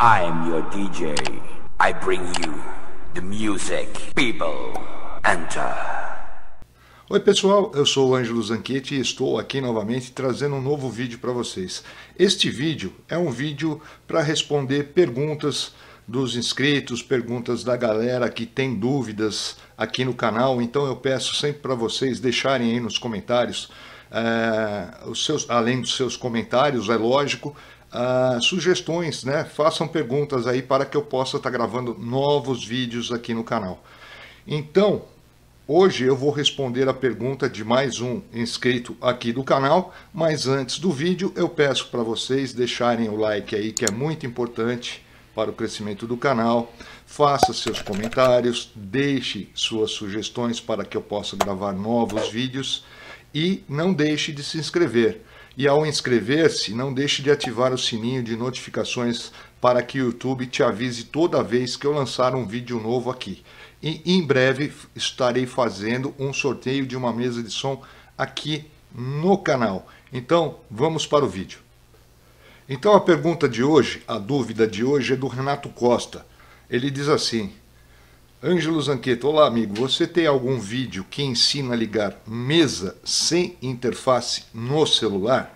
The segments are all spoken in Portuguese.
I am your DJ. I bring you the music. People, enter. Oi pessoal, eu sou o Ângelo Zanchetti e estou aqui novamente trazendo um novo vídeo para vocês. Este vídeo é um vídeo para responder perguntas dos inscritos, perguntas da galera que tem dúvidas aqui no canal. Então eu peço sempre para vocês deixarem aí nos comentários, é, os seus, além dos seus comentários, é lógico, uh, sugestões, né? Façam perguntas aí para que eu possa estar tá gravando novos vídeos aqui no canal. Então, hoje eu vou responder a pergunta de mais um inscrito aqui do canal, mas antes do vídeo eu peço para vocês deixarem o like aí, que é muito importante para o crescimento do canal. Faça seus comentários, deixe suas sugestões para que eu possa gravar novos vídeos e não deixe de se inscrever e ao inscrever-se, não deixe de ativar o sininho de notificações para que o YouTube te avise toda vez que eu lançar um vídeo novo aqui. E em breve estarei fazendo um sorteio de uma mesa de som aqui no canal. Então, vamos para o vídeo. Então a pergunta de hoje, a dúvida de hoje é do Renato Costa. Ele diz assim: Ângelo Zanqueto, olá amigo, você tem algum vídeo que ensina a ligar mesa sem interface no celular?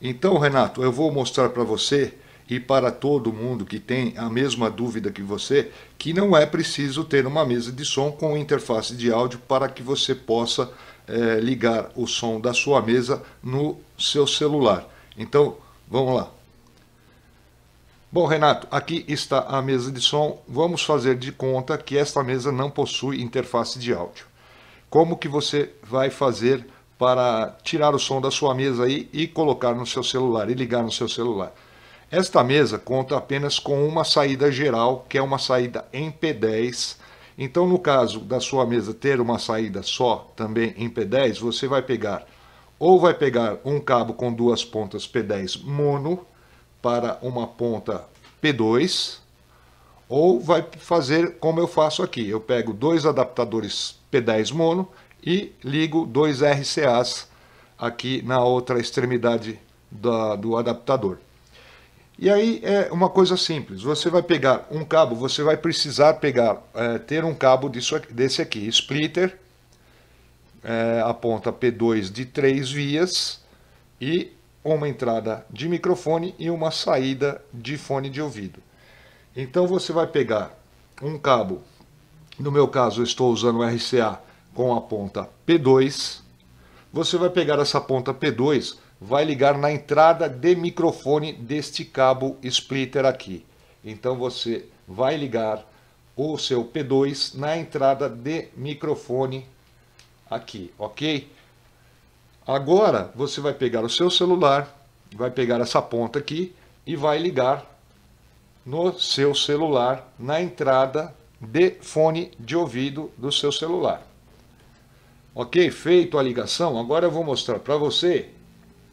Então, Renato, eu vou mostrar para você e para todo mundo que tem a mesma dúvida que você, que não é preciso ter uma mesa de som com interface de áudio para que você possa é, ligar o som da sua mesa no seu celular. Então, vamos lá. Bom, Renato, aqui está a mesa de som. Vamos fazer de conta que esta mesa não possui interface de áudio. Como que você vai fazer para tirar o som da sua mesa aí e colocar no seu celular e ligar no seu celular? Esta mesa conta apenas com uma saída geral, que é uma saída em P10. Então, no caso da sua mesa ter uma saída só, também em P10, você vai pegar ou vai pegar um cabo com duas pontas P10 mono, para uma ponta P2, ou vai fazer como eu faço aqui. Eu pego dois adaptadores P10 mono e ligo dois RCAs aqui na outra extremidade da, do adaptador. E aí é uma coisa simples, você vai pegar um cabo, você vai precisar pegar, é, ter um cabo disso, desse aqui, splitter, é, a ponta P2 de três vias e uma entrada de microfone e uma saída de fone de ouvido. Então você vai pegar um cabo, no meu caso eu estou usando o RCA com a ponta P2. Você vai pegar essa ponta P2, vai ligar na entrada de microfone deste cabo splitter aqui. Então você vai ligar o seu P2 na entrada de microfone aqui, ok? Agora você vai pegar o seu celular, vai pegar essa ponta aqui e vai ligar no seu celular na entrada de fone de ouvido do seu celular. Ok, feito a ligação, agora eu vou mostrar para você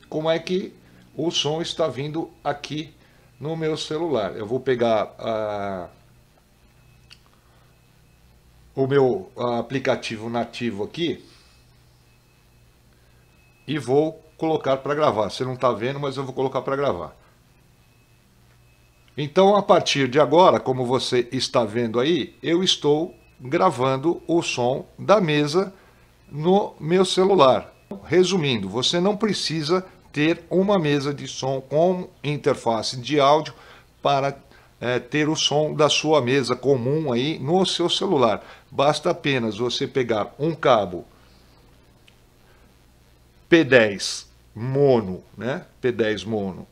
como é que o som está vindo aqui no meu celular. Eu vou pegar a o meu aplicativo nativo aqui e vou colocar para gravar. Você não está vendo, mas eu vou colocar para gravar. Então, a partir de agora, como você está vendo aí, eu estou gravando o som da mesa no meu celular. Resumindo, você não precisa ter uma mesa de som com interface de áudio para é, ter o som da sua mesa comum aí no seu celular. Basta apenas você pegar um cabo P10 mono, né? P10 mono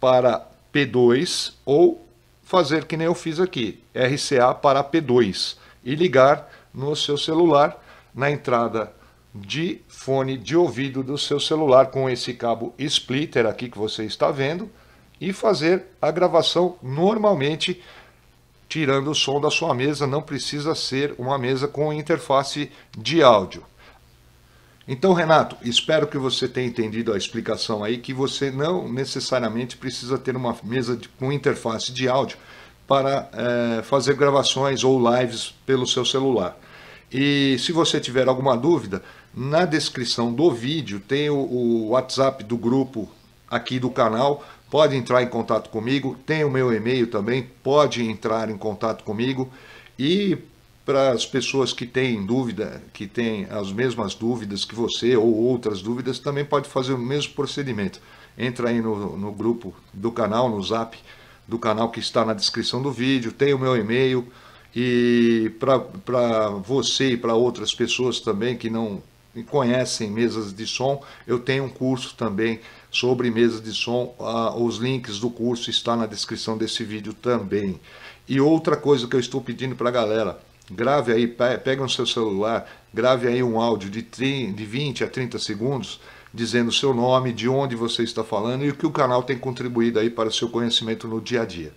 para P2 ou fazer que nem eu fiz aqui, RCA para P2 e ligar no seu celular na entrada de fone de ouvido do seu celular com esse cabo splitter aqui que você está vendo e fazer a gravação normalmente tirando o som da sua mesa, não precisa ser uma mesa com interface de áudio. Então, Renato, espero que você tenha entendido a explicação aí, que você não necessariamente precisa ter uma mesa de, com interface de áudio para é, fazer gravações ou lives pelo seu celular. E se você tiver alguma dúvida, na descrição do vídeo tem o, o WhatsApp do grupo aqui do canal. Pode entrar em contato comigo. Tem o meu e-mail também. Pode entrar em contato comigo. E para as pessoas que têm dúvida, que têm as mesmas dúvidas que você ou outras dúvidas, também pode fazer o mesmo procedimento. Entra aí no, no grupo do canal, no zap do canal que está na descrição do vídeo, tem o meu e-mail. E para você e para outras pessoas também que não conhecem mesas de som, eu tenho um curso também sobre mesas de som. Ah, os links do curso estão na descrição desse vídeo também. E outra coisa que eu estou pedindo para a galera, Grave aí, pega o seu celular, grave aí um áudio de, 30, de 20 a 30 segundos, dizendo o seu nome, de onde você está falando e o que o canal tem contribuído aí para o seu conhecimento no dia a dia.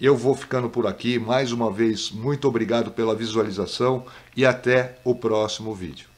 Eu vou ficando por aqui, mais uma vez, muito obrigado pela visualização e até o próximo vídeo.